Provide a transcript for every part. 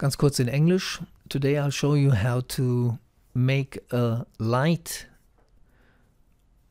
Ganz kurz in Englisch. Today I'll show you how to make a light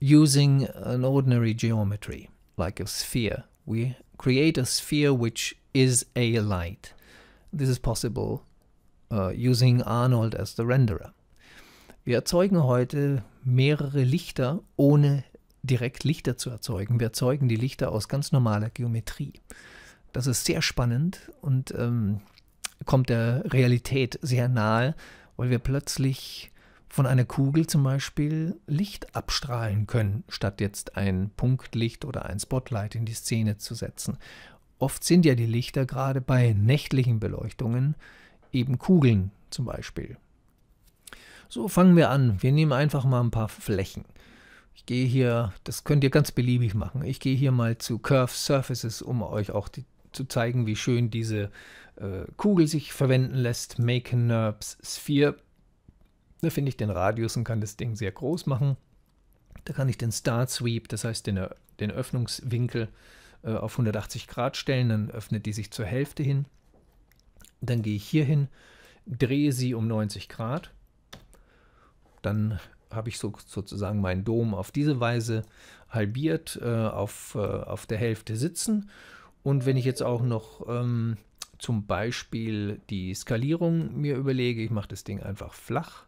using an ordinary geometry, like a sphere. We create a sphere which is a light. This is possible uh, using Arnold as the renderer. Wir erzeugen heute mehrere Lichter, ohne direkt Lichter zu erzeugen. Wir erzeugen die Lichter aus ganz normaler Geometrie. Das ist sehr spannend und ähm, kommt der Realität sehr nahe, weil wir plötzlich von einer Kugel zum Beispiel Licht abstrahlen können, statt jetzt ein Punktlicht oder ein Spotlight in die Szene zu setzen. Oft sind ja die Lichter gerade bei nächtlichen Beleuchtungen eben Kugeln zum Beispiel. So fangen wir an. Wir nehmen einfach mal ein paar Flächen. Ich gehe hier, das könnt ihr ganz beliebig machen. Ich gehe hier mal zu Curve Surfaces, um euch auch die, zu zeigen, wie schön diese äh, Kugel sich verwenden lässt, Make NURBS Sphere. Da finde ich den Radius und kann das Ding sehr groß machen. Da kann ich den Start Sweep, das heißt den, den Öffnungswinkel, äh, auf 180 Grad stellen, dann öffnet die sich zur Hälfte hin. Dann gehe ich hier hin, drehe sie um 90 Grad. Dann habe ich so, sozusagen meinen Dom auf diese Weise halbiert, äh, auf, äh, auf der Hälfte sitzen. Und wenn ich jetzt auch noch ähm, zum Beispiel die Skalierung mir überlege, ich mache das Ding einfach flach,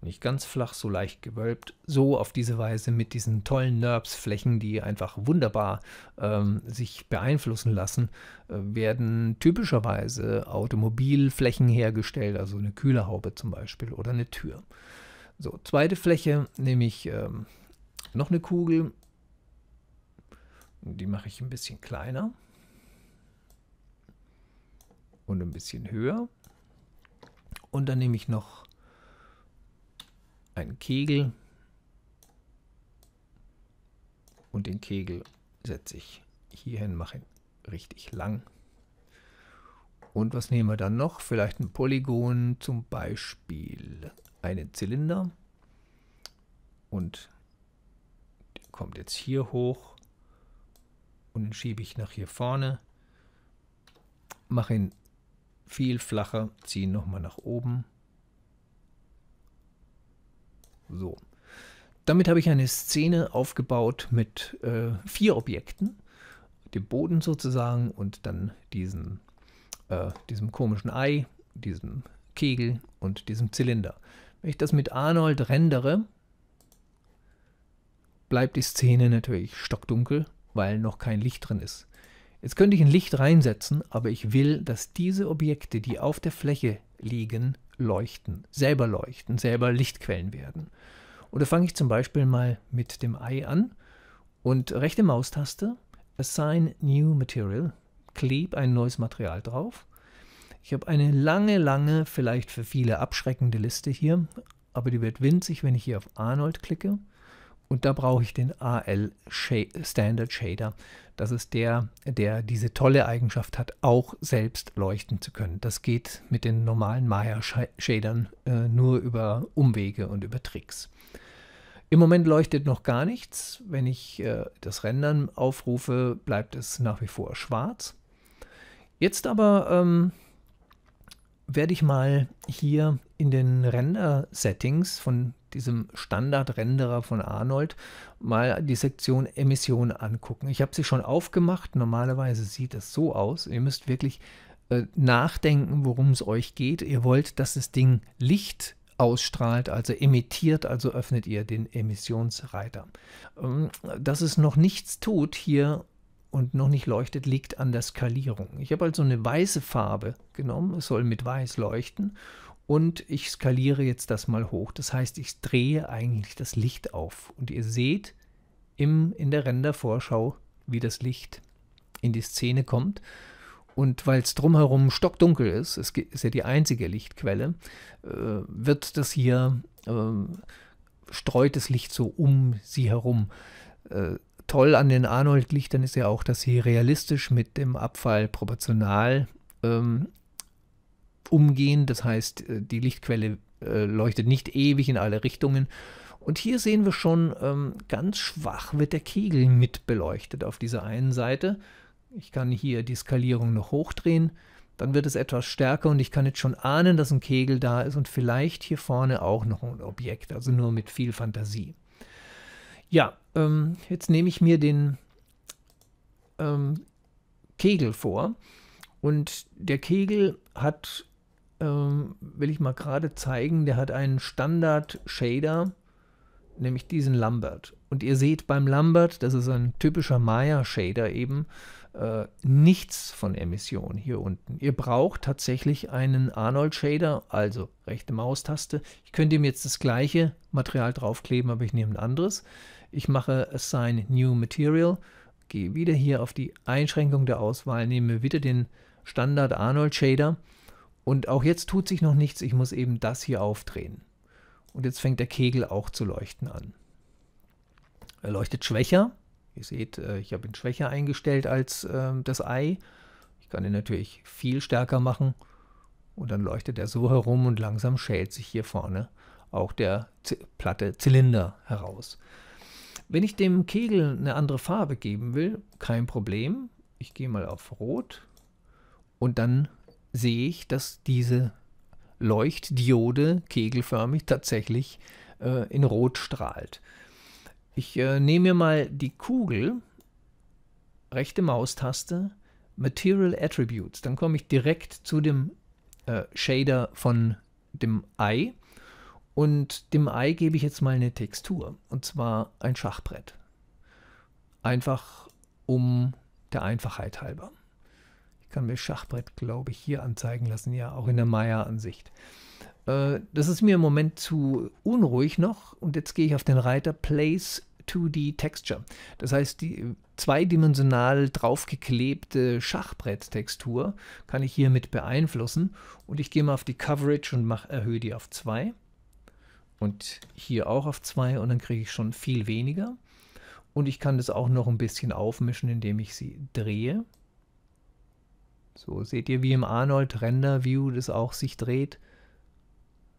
nicht ganz flach, so leicht gewölbt, so auf diese Weise mit diesen tollen NURBS-Flächen, die einfach wunderbar ähm, sich beeinflussen lassen, äh, werden typischerweise Automobilflächen hergestellt, also eine Kühlerhaube zum Beispiel oder eine Tür. So, zweite Fläche nehme ich ähm, noch eine Kugel, die mache ich ein bisschen kleiner und ein bisschen höher. Und dann nehme ich noch einen Kegel und den Kegel setze ich hierhin, mache ihn richtig lang. Und was nehmen wir dann noch? Vielleicht ein Polygon, zum Beispiel einen Zylinder. Und der kommt jetzt hier hoch und den schiebe ich nach hier vorne. Mache ihn viel flacher, ziehen nochmal nach oben. So. Damit habe ich eine Szene aufgebaut mit äh, vier Objekten. Dem Boden sozusagen und dann diesen, äh, diesem komischen Ei, diesem Kegel und diesem Zylinder. Wenn ich das mit Arnold rendere, bleibt die Szene natürlich stockdunkel, weil noch kein Licht drin ist. Jetzt könnte ich ein Licht reinsetzen, aber ich will, dass diese Objekte, die auf der Fläche liegen, leuchten, selber leuchten, selber Lichtquellen werden. Oder fange ich zum Beispiel mal mit dem Ei an und rechte Maustaste, Assign New Material, klebe ein neues Material drauf. Ich habe eine lange, lange, vielleicht für viele abschreckende Liste hier, aber die wird winzig, wenn ich hier auf Arnold klicke. Und da brauche ich den AL Standard Shader. Das ist der, der diese tolle Eigenschaft hat, auch selbst leuchten zu können. Das geht mit den normalen Maya-Shadern äh, nur über Umwege und über Tricks. Im Moment leuchtet noch gar nichts. Wenn ich äh, das Rendern aufrufe, bleibt es nach wie vor schwarz. Jetzt aber ähm, werde ich mal hier in den Render-Settings von diesem Standard-Renderer von Arnold mal die Sektion Emissionen angucken. Ich habe sie schon aufgemacht. Normalerweise sieht es so aus. Ihr müsst wirklich äh, nachdenken, worum es euch geht. Ihr wollt, dass das Ding Licht ausstrahlt, also emittiert, also öffnet ihr den Emissionsreiter. Ähm, dass es noch nichts tut hier und noch nicht leuchtet, liegt an der Skalierung. Ich habe also eine weiße Farbe genommen, es soll mit weiß leuchten und ich skaliere jetzt das mal hoch. Das heißt, ich drehe eigentlich das Licht auf und ihr seht im, in der Rendervorschau, wie das Licht in die Szene kommt. Und weil es drumherum stockdunkel ist, es ist ja die einzige Lichtquelle, äh, wird das hier, äh, streut das Licht so um sie herum. Äh, toll an den Arnold-Lichtern ist ja auch, dass sie realistisch mit dem Abfall proportional ähm, umgehen. Das heißt, äh, die Lichtquelle äh, leuchtet nicht ewig in alle Richtungen. Und hier sehen wir schon, ähm, ganz schwach wird der Kegel mit beleuchtet auf dieser einen Seite. Ich kann hier die Skalierung noch hochdrehen. Dann wird es etwas stärker und ich kann jetzt schon ahnen, dass ein Kegel da ist und vielleicht hier vorne auch noch ein Objekt, also nur mit viel Fantasie. Ja, ähm, jetzt nehme ich mir den ähm, Kegel vor. Und der Kegel hat, ähm, will ich mal gerade zeigen, der hat einen Standard-Shader, nämlich diesen Lambert. Und ihr seht beim Lambert, das ist ein typischer Maya-Shader eben, äh, nichts von Emission hier unten. Ihr braucht tatsächlich einen Arnold Shader, also rechte Maustaste. Ich könnte ihm jetzt das gleiche Material draufkleben, aber ich nehme ein anderes. Ich mache Assign New Material, gehe wieder hier auf die Einschränkung der Auswahl, nehme wieder den Standard Arnold Shader und auch jetzt tut sich noch nichts, ich muss eben das hier aufdrehen. Und jetzt fängt der Kegel auch zu leuchten an. Er leuchtet schwächer, Ihr seht, äh, ich habe ihn schwächer eingestellt als ähm, das Ei. Ich kann ihn natürlich viel stärker machen und dann leuchtet er so herum und langsam schält sich hier vorne auch der Z platte Zylinder heraus. Wenn ich dem Kegel eine andere Farbe geben will, kein Problem. Ich gehe mal auf Rot und dann sehe ich, dass diese Leuchtdiode kegelförmig tatsächlich äh, in Rot strahlt. Ich äh, nehme mir mal die Kugel, rechte Maustaste, Material Attributes. Dann komme ich direkt zu dem äh, Shader von dem Ei. Und dem Ei gebe ich jetzt mal eine Textur. Und zwar ein Schachbrett. Einfach um der Einfachheit halber. Ich kann mir Schachbrett, glaube ich, hier anzeigen lassen. Ja, auch in der Maya-Ansicht. Äh, das ist mir im Moment zu unruhig noch. Und jetzt gehe ich auf den Reiter Place 2D Texture. Das heißt, die zweidimensional draufgeklebte Schachbretttextur kann ich hiermit beeinflussen. Und ich gehe mal auf die Coverage und mach, erhöhe die auf 2. Und hier auch auf 2 und dann kriege ich schon viel weniger. Und ich kann das auch noch ein bisschen aufmischen, indem ich sie drehe. So seht ihr, wie im Arnold Render View das auch sich dreht.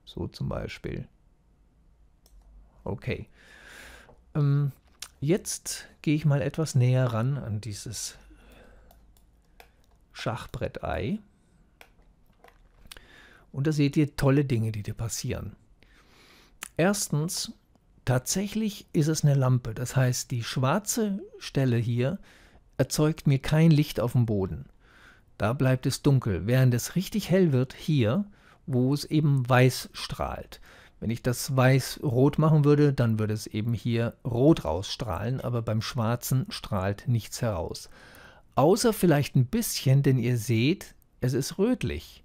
So zum Beispiel. Okay. Ähm, jetzt gehe ich mal etwas näher ran an dieses Schachbrett-Ei. Und da seht ihr tolle Dinge, die dir passieren. Erstens, tatsächlich ist es eine Lampe. Das heißt, die schwarze Stelle hier erzeugt mir kein Licht auf dem Boden. Da bleibt es dunkel. Während es richtig hell wird, hier, wo es eben weiß strahlt. Wenn ich das weiß rot machen würde, dann würde es eben hier rot rausstrahlen, aber beim schwarzen strahlt nichts heraus. Außer vielleicht ein bisschen, denn ihr seht, es ist rötlich.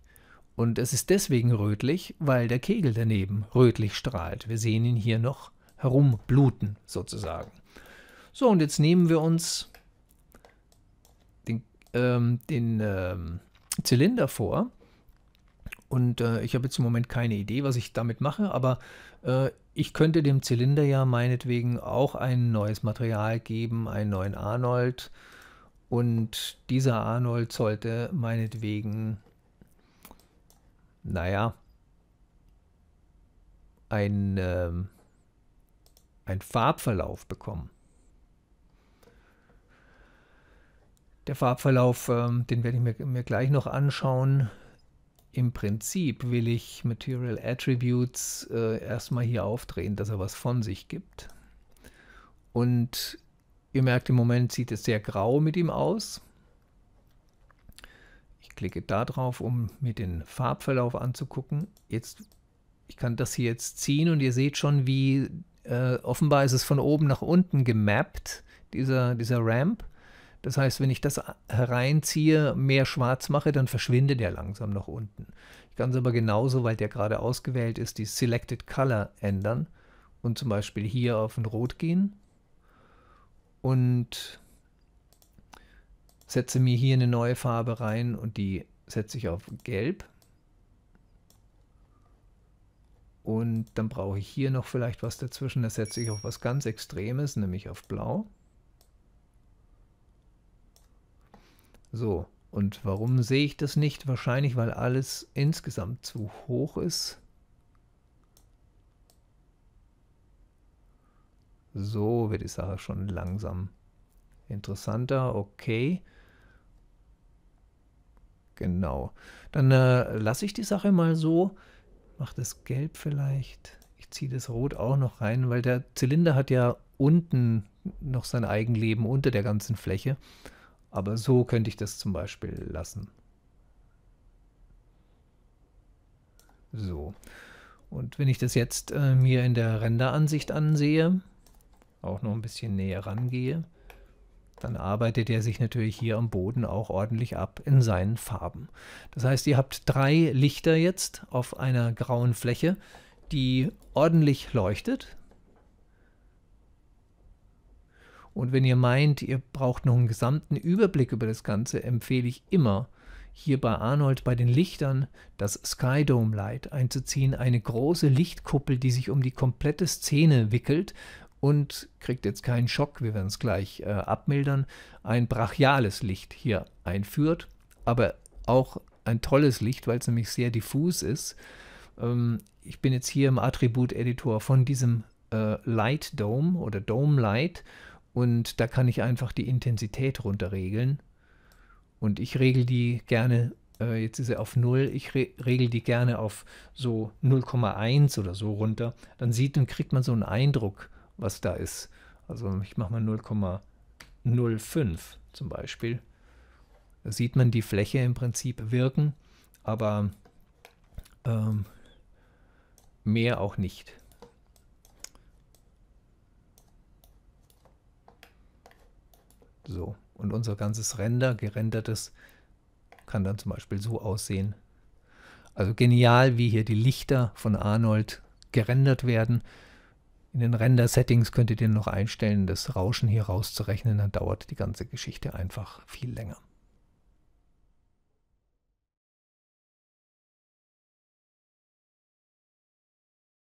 Und es ist deswegen rötlich, weil der Kegel daneben rötlich strahlt. Wir sehen ihn hier noch herumbluten sozusagen. So, und jetzt nehmen wir uns den, ähm, den ähm, Zylinder vor und äh, ich habe jetzt im Moment keine Idee, was ich damit mache, aber äh, ich könnte dem Zylinder ja meinetwegen auch ein neues Material geben, einen neuen Arnold. Und dieser Arnold sollte meinetwegen, naja, ein, äh, ein Farbverlauf bekommen. Der Farbverlauf, ähm, den werde ich mir, mir gleich noch anschauen im Prinzip will ich Material Attributes äh, erstmal hier aufdrehen, dass er was von sich gibt. Und ihr merkt, im Moment sieht es sehr grau mit ihm aus. Ich klicke da drauf, um mir den Farbverlauf anzugucken. Jetzt, ich kann das hier jetzt ziehen und ihr seht schon, wie äh, offenbar ist es von oben nach unten gemappt, dieser, dieser Ramp. Das heißt, wenn ich das hereinziehe, mehr schwarz mache, dann verschwindet er langsam nach unten. Ich kann es aber genauso, weil der gerade ausgewählt ist, die Selected Color ändern und zum Beispiel hier auf ein Rot gehen und setze mir hier eine neue Farbe rein und die setze ich auf Gelb. Und dann brauche ich hier noch vielleicht was dazwischen, das setze ich auf was ganz Extremes, nämlich auf Blau. So. Und warum sehe ich das nicht? Wahrscheinlich, weil alles insgesamt zu hoch ist. So wird die Sache schon langsam interessanter. Okay. Genau. Dann äh, lasse ich die Sache mal so. Mach das gelb vielleicht. Ich ziehe das rot auch noch rein, weil der Zylinder hat ja unten noch sein Eigenleben unter der ganzen Fläche. Aber so könnte ich das zum Beispiel lassen. So. Und wenn ich das jetzt äh, mir in der Renderansicht ansehe, auch noch ein bisschen näher rangehe, dann arbeitet er sich natürlich hier am Boden auch ordentlich ab in seinen Farben. Das heißt, ihr habt drei Lichter jetzt auf einer grauen Fläche, die ordentlich leuchtet. Und wenn ihr meint, ihr braucht noch einen gesamten Überblick über das Ganze, empfehle ich immer, hier bei Arnold bei den Lichtern das Skydome Light einzuziehen, eine große Lichtkuppel, die sich um die komplette Szene wickelt und kriegt jetzt keinen Schock, wir werden es gleich äh, abmildern, ein brachiales Licht hier einführt, aber auch ein tolles Licht, weil es nämlich sehr diffus ist. Ähm, ich bin jetzt hier im Attribut-Editor von diesem äh, Light Dome oder Dome Light und da kann ich einfach die Intensität runterregeln. Und ich regel die gerne, äh, jetzt ist er auf 0, ich re regel die gerne auf so 0,1 oder so runter. Dann sieht und kriegt man so einen Eindruck, was da ist. Also ich mache mal 0,05 zum Beispiel. Da sieht man die Fläche im Prinzip wirken, aber ähm, mehr auch nicht. So. Und unser ganzes Render, gerendertes, kann dann zum Beispiel so aussehen. Also genial, wie hier die Lichter von Arnold gerendert werden. In den Render-Settings könnt ihr den noch einstellen, das Rauschen hier rauszurechnen, dann dauert die ganze Geschichte einfach viel länger.